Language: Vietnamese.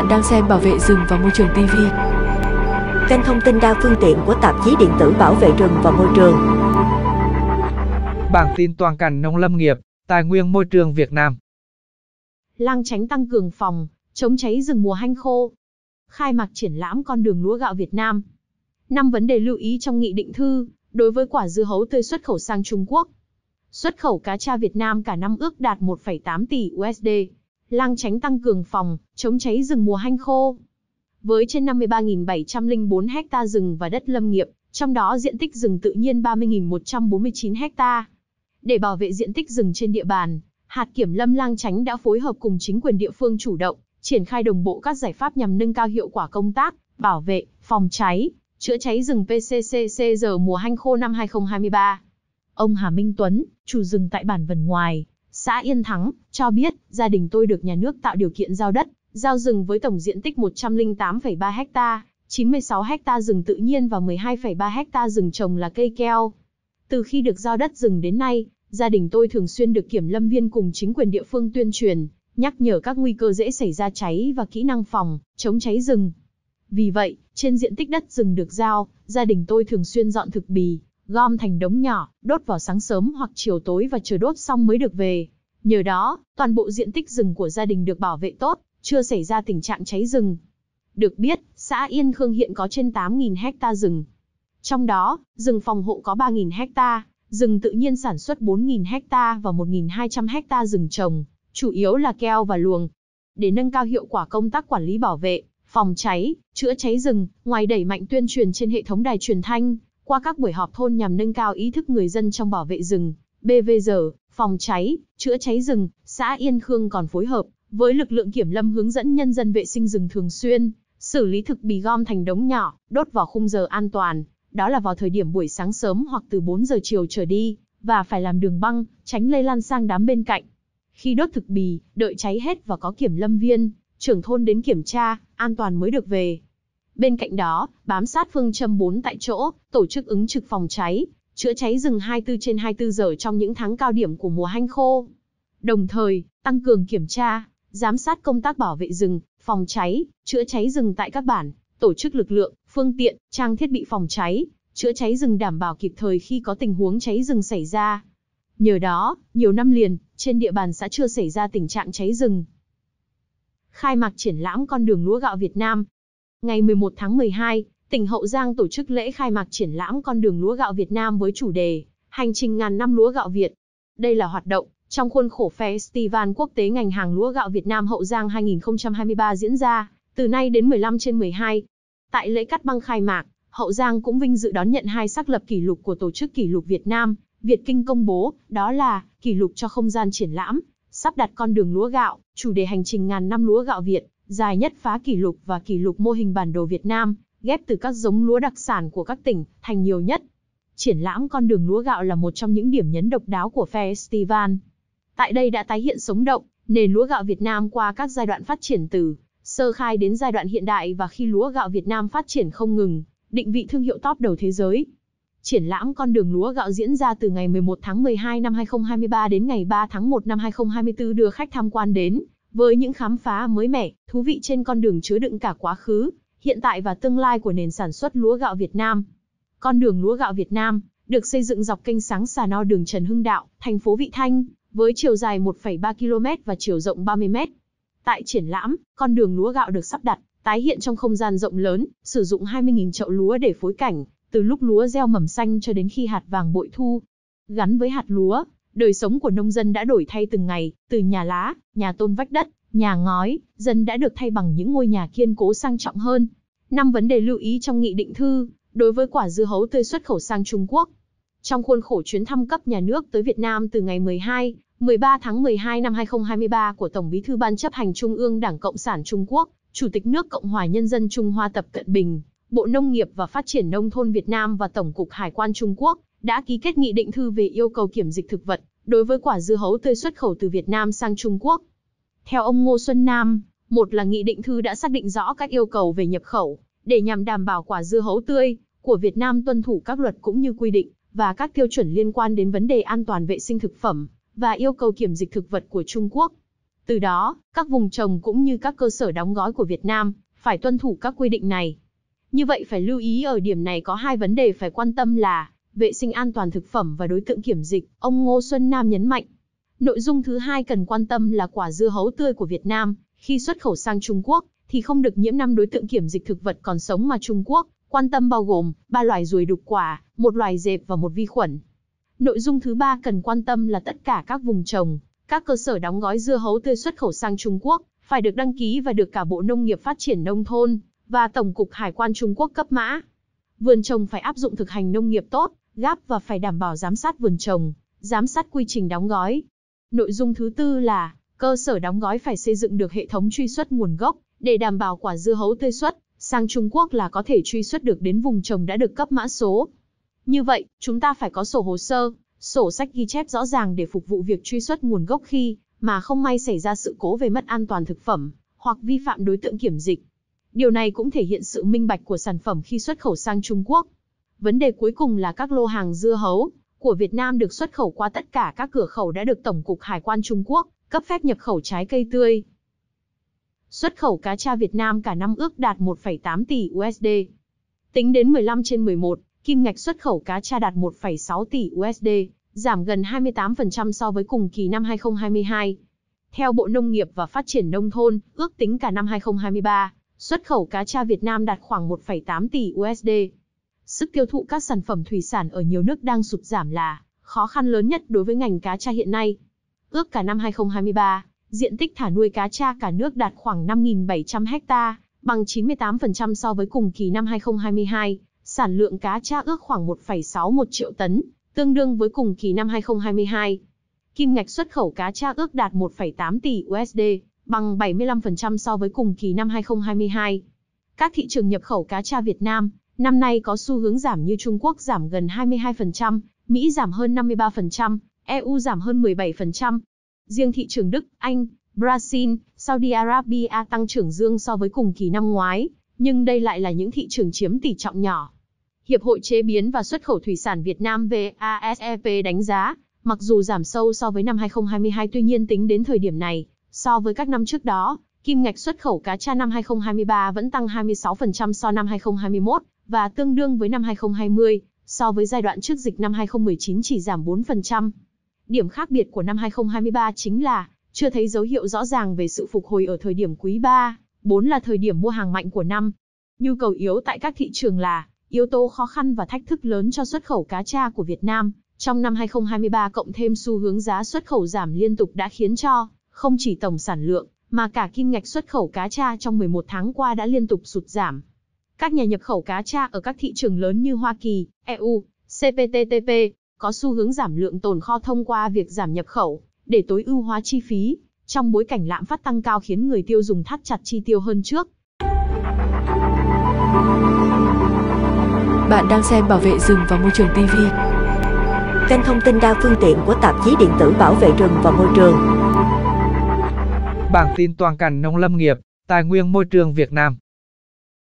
Bạn đang xem Bảo vệ rừng và môi trường TV. Kênh thông tin đa phương tiện của tạp chí điện tử Bảo vệ rừng và môi trường. Bảng tin toàn cảnh nông lâm nghiệp, tài nguyên môi trường Việt Nam. Lang tránh tăng cường phòng, chống cháy rừng mùa hanh khô. Khai mạc triển lãm con đường lúa gạo Việt Nam. Năm vấn đề lưu ý trong nghị định thư đối với quả dưa hấu tươi xuất khẩu sang Trung Quốc. Xuất khẩu cá tra Việt Nam cả năm ước đạt 1,8 tỷ USD lang tránh tăng cường phòng, chống cháy rừng mùa hanh khô. Với trên 53.704 ha rừng và đất lâm nghiệp, trong đó diện tích rừng tự nhiên 30.149 ha. Để bảo vệ diện tích rừng trên địa bàn, hạt kiểm lâm lang tránh đã phối hợp cùng chính quyền địa phương chủ động, triển khai đồng bộ các giải pháp nhằm nâng cao hiệu quả công tác, bảo vệ, phòng cháy, chữa cháy rừng PCCCR mùa hanh khô năm 2023. Ông Hà Minh Tuấn, chủ rừng tại bản Vần Ngoài, xã Yên Thắng, cho biết, gia đình tôi được nhà nước tạo điều kiện giao đất, giao rừng với tổng diện tích 108,3 ha, 96 ha rừng tự nhiên và 12,3 ha rừng trồng là cây keo. Từ khi được giao đất rừng đến nay, gia đình tôi thường xuyên được kiểm lâm viên cùng chính quyền địa phương tuyên truyền, nhắc nhở các nguy cơ dễ xảy ra cháy và kỹ năng phòng, chống cháy rừng. Vì vậy, trên diện tích đất rừng được giao, gia đình tôi thường xuyên dọn thực bì, gom thành đống nhỏ, đốt vào sáng sớm hoặc chiều tối và chờ đốt xong mới được về. Nhờ đó, toàn bộ diện tích rừng của gia đình được bảo vệ tốt, chưa xảy ra tình trạng cháy rừng. Được biết, xã Yên Khương hiện có trên 8.000 hecta rừng. Trong đó, rừng phòng hộ có 3.000 hecta, rừng tự nhiên sản xuất 4.000 hecta và 1.200 hecta rừng trồng, chủ yếu là keo và luồng. Để nâng cao hiệu quả công tác quản lý bảo vệ, phòng cháy, chữa cháy rừng, ngoài đẩy mạnh tuyên truyền trên hệ thống đài truyền thanh, qua các buổi họp thôn nhằm nâng cao ý thức người dân trong bảo vệ rừng, BVR, phòng cháy, chữa cháy rừng, xã Yên Khương còn phối hợp với lực lượng kiểm lâm hướng dẫn nhân dân vệ sinh rừng thường xuyên, xử lý thực bì gom thành đống nhỏ, đốt vào khung giờ an toàn, đó là vào thời điểm buổi sáng sớm hoặc từ 4 giờ chiều trở đi, và phải làm đường băng, tránh lây lan sang đám bên cạnh. Khi đốt thực bì, đợi cháy hết và có kiểm lâm viên, trưởng thôn đến kiểm tra, an toàn mới được về. Bên cạnh đó, bám sát phương châm 4 tại chỗ, tổ chức ứng trực phòng cháy, chữa cháy rừng 24 trên 24 giờ trong những tháng cao điểm của mùa hanh khô. Đồng thời, tăng cường kiểm tra, giám sát công tác bảo vệ rừng, phòng cháy, chữa cháy rừng tại các bản, tổ chức lực lượng, phương tiện, trang thiết bị phòng cháy, chữa cháy rừng đảm bảo kịp thời khi có tình huống cháy rừng xảy ra. Nhờ đó, nhiều năm liền, trên địa bàn xã chưa xảy ra tình trạng cháy rừng. Khai mạc triển lãm Con đường lúa gạo Việt Nam, Ngày 11 tháng 12, tỉnh Hậu Giang tổ chức lễ khai mạc triển lãm con đường lúa gạo Việt Nam với chủ đề Hành trình ngàn năm lúa gạo Việt. Đây là hoạt động trong khuôn khổ Festival Quốc tế ngành hàng lúa gạo Việt Nam Hậu Giang 2023 diễn ra từ nay đến 15 trên 12. Tại lễ cắt băng khai mạc, Hậu Giang cũng vinh dự đón nhận hai xác lập kỷ lục của Tổ chức Kỷ lục Việt Nam, Việt Kinh công bố, đó là kỷ lục cho không gian triển lãm, sắp đặt con đường lúa gạo, chủ đề hành trình ngàn năm lúa gạo Việt dài nhất phá kỷ lục và kỷ lục mô hình bản đồ Việt Nam, ghép từ các giống lúa đặc sản của các tỉnh thành nhiều nhất. Triển lãm con đường lúa gạo là một trong những điểm nhấn độc đáo của festival. Tại đây đã tái hiện sống động nền lúa gạo Việt Nam qua các giai đoạn phát triển từ sơ khai đến giai đoạn hiện đại và khi lúa gạo Việt Nam phát triển không ngừng, định vị thương hiệu top đầu thế giới. Triển lãm con đường lúa gạo diễn ra từ ngày 11 tháng 12 năm 2023 đến ngày 3 tháng 1 năm 2024 đưa khách tham quan đến với những khám phá mới mẻ, thú vị trên con đường chứa đựng cả quá khứ, hiện tại và tương lai của nền sản xuất lúa gạo Việt Nam. Con đường lúa gạo Việt Nam được xây dựng dọc kênh sáng xà no đường Trần Hưng Đạo, thành phố Vị Thanh, với chiều dài 1,3 km và chiều rộng 30 m. Tại triển lãm, con đường lúa gạo được sắp đặt, tái hiện trong không gian rộng lớn, sử dụng 20.000 chậu lúa để phối cảnh, từ lúc lúa gieo mầm xanh cho đến khi hạt vàng bội thu. Gắn với hạt lúa, Đời sống của nông dân đã đổi thay từng ngày, từ nhà lá, nhà tôn vách đất, nhà ngói, dân đã được thay bằng những ngôi nhà kiên cố sang trọng hơn. Năm vấn đề lưu ý trong nghị định thư, đối với quả dưa hấu tươi xuất khẩu sang Trung Quốc. Trong khuôn khổ chuyến thăm cấp nhà nước tới Việt Nam từ ngày 12, 13 tháng 12 năm 2023 của Tổng Bí thư Ban chấp hành Trung ương Đảng Cộng sản Trung Quốc, Chủ tịch nước Cộng hòa Nhân dân Trung Hoa Tập Cận Bình, Bộ Nông nghiệp và Phát triển Nông thôn Việt Nam và Tổng cục Hải quan Trung Quốc đã ký kết nghị định thư về yêu cầu kiểm dịch thực vật đối với quả dưa hấu tươi xuất khẩu từ Việt Nam sang Trung Quốc. Theo ông Ngô Xuân Nam, một là nghị định thư đã xác định rõ các yêu cầu về nhập khẩu, để nhằm đảm bảo quả dưa hấu tươi của Việt Nam tuân thủ các luật cũng như quy định và các tiêu chuẩn liên quan đến vấn đề an toàn vệ sinh thực phẩm và yêu cầu kiểm dịch thực vật của Trung Quốc. Từ đó, các vùng trồng cũng như các cơ sở đóng gói của Việt Nam phải tuân thủ các quy định này. Như vậy phải lưu ý ở điểm này có hai vấn đề phải quan tâm là vệ sinh an toàn thực phẩm và đối tượng kiểm dịch, ông Ngô Xuân Nam nhấn mạnh. Nội dung thứ hai cần quan tâm là quả dưa hấu tươi của Việt Nam, khi xuất khẩu sang Trung Quốc thì không được nhiễm năm đối tượng kiểm dịch thực vật còn sống mà Trung Quốc quan tâm bao gồm ba loài ruồi đục quả, một loài dẹp và một vi khuẩn. Nội dung thứ ba cần quan tâm là tất cả các vùng trồng, các cơ sở đóng gói dưa hấu tươi xuất khẩu sang Trung Quốc phải được đăng ký và được cả Bộ Nông nghiệp Phát triển Nông thôn và Tổng cục Hải quan Trung Quốc cấp mã. Vườn trồng phải áp dụng thực hành nông nghiệp tốt, gáp và phải đảm bảo giám sát vườn trồng, giám sát quy trình đóng gói. Nội dung thứ tư là cơ sở đóng gói phải xây dựng được hệ thống truy xuất nguồn gốc để đảm bảo quả dưa hấu tươi xuất sang Trung Quốc là có thể truy xuất được đến vùng trồng đã được cấp mã số. Như vậy, chúng ta phải có sổ hồ sơ, sổ sách ghi chép rõ ràng để phục vụ việc truy xuất nguồn gốc khi mà không may xảy ra sự cố về mất an toàn thực phẩm hoặc vi phạm đối tượng kiểm dịch. Điều này cũng thể hiện sự minh bạch của sản phẩm khi xuất khẩu sang Trung Quốc. Vấn đề cuối cùng là các lô hàng dưa hấu của Việt Nam được xuất khẩu qua tất cả các cửa khẩu đã được Tổng cục Hải quan Trung Quốc cấp phép nhập khẩu trái cây tươi. Xuất khẩu cá tra Việt Nam cả năm ước đạt 1,8 tỷ USD. Tính đến 15 trên 11, kim ngạch xuất khẩu cá tra đạt 1,6 tỷ USD, giảm gần 28% so với cùng kỳ năm 2022. Theo Bộ Nông nghiệp và Phát triển Nông thôn, ước tính cả năm 2023, Xuất khẩu cá tra Việt Nam đạt khoảng 1,8 tỷ USD. Sức tiêu thụ các sản phẩm thủy sản ở nhiều nước đang sụt giảm là khó khăn lớn nhất đối với ngành cá tra hiện nay. Ước cả năm 2023, diện tích thả nuôi cá tra cả nước đạt khoảng 5.700 ha, bằng 98% so với cùng kỳ năm 2022, sản lượng cá tra ước khoảng 1,61 triệu tấn, tương đương với cùng kỳ năm 2022. Kim ngạch xuất khẩu cá tra ước đạt 1,8 tỷ USD, bằng 75% so với cùng kỳ năm 2022. Các thị trường nhập khẩu cá tra Việt Nam năm nay có xu hướng giảm như Trung Quốc giảm gần 22%, Mỹ giảm hơn 53%, EU giảm hơn 17%. Riêng thị trường Đức, Anh, Brazil, Saudi Arabia tăng trưởng dương so với cùng kỳ năm ngoái, nhưng đây lại là những thị trường chiếm tỷ trọng nhỏ. Hiệp hội Chế biến và Xuất khẩu Thủy sản Việt Nam VASEP đánh giá, mặc dù giảm sâu so với năm 2022 tuy nhiên tính đến thời điểm này, So với các năm trước đó, kim ngạch xuất khẩu cá tra năm 2023 vẫn tăng 26% so năm 2021 và tương đương với năm 2020, so với giai đoạn trước dịch năm 2019 chỉ giảm 4%. Điểm khác biệt của năm 2023 chính là chưa thấy dấu hiệu rõ ràng về sự phục hồi ở thời điểm quý 3, 4 là thời điểm mua hàng mạnh của năm. Nhu cầu yếu tại các thị trường là yếu tố khó khăn và thách thức lớn cho xuất khẩu cá tra của Việt Nam. Trong năm 2023 cộng thêm xu hướng giá xuất khẩu giảm liên tục đã khiến cho không chỉ tổng sản lượng, mà cả kim ngạch xuất khẩu cá tra trong 11 tháng qua đã liên tục sụt giảm. Các nhà nhập khẩu cá tra ở các thị trường lớn như Hoa Kỳ, EU, CPTPP có xu hướng giảm lượng tồn kho thông qua việc giảm nhập khẩu để tối ưu hóa chi phí, trong bối cảnh lạm phát tăng cao khiến người tiêu dùng thắt chặt chi tiêu hơn trước. Bạn đang xem Bảo vệ rừng và môi trường TV. Kênh thông tin đa phương tiện của tạp chí điện tử Bảo vệ rừng và môi trường Bảng tin toàn cảnh nông lâm nghiệp, tài nguyên môi trường Việt Nam